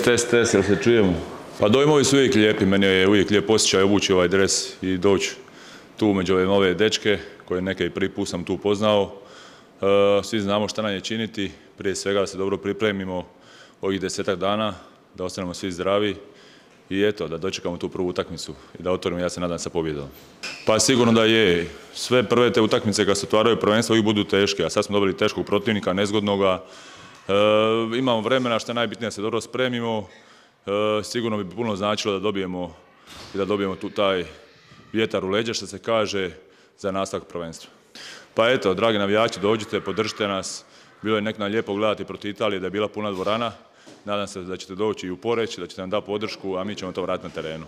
Test, test, jel se čujemo? Pa dojmovi su uvijek lijepi, meni je uvijek lijep osjećaj obući ovaj dres i doći tu među ove nove dečke, koje neke i prvi put sam tu poznao. E, svi znamo šta nam je činiti, prije svega da se dobro pripremimo ovih desetak dana, da ostanemo svi zdravi i eto, da dočekamo tu prvu utakmicu i da otvorimo, ja se nadam, sa pobjedom. Pa sigurno da je. Sve prve te utakmice kad se otvaraju prvenstvo, uvijek budu teške, a sad smo dobili teškog protivnika, nezgodnoga, E, imamo vremena, što je najbitnije da se dobro spremimo. E, sigurno bi puno značilo da dobijemo i da dobijemo tu taj vjetar u leđa, što se kaže, za nastavak prvenstva. Pa eto, dragi navijači, dođite, podržite nas. Bilo je nek na lijepo gledati protiv Italije da je bila puna dvorana. Nadam se da ćete doći i u poreći, da ćete nam dati podršku, a mi ćemo to vratiti na terenu.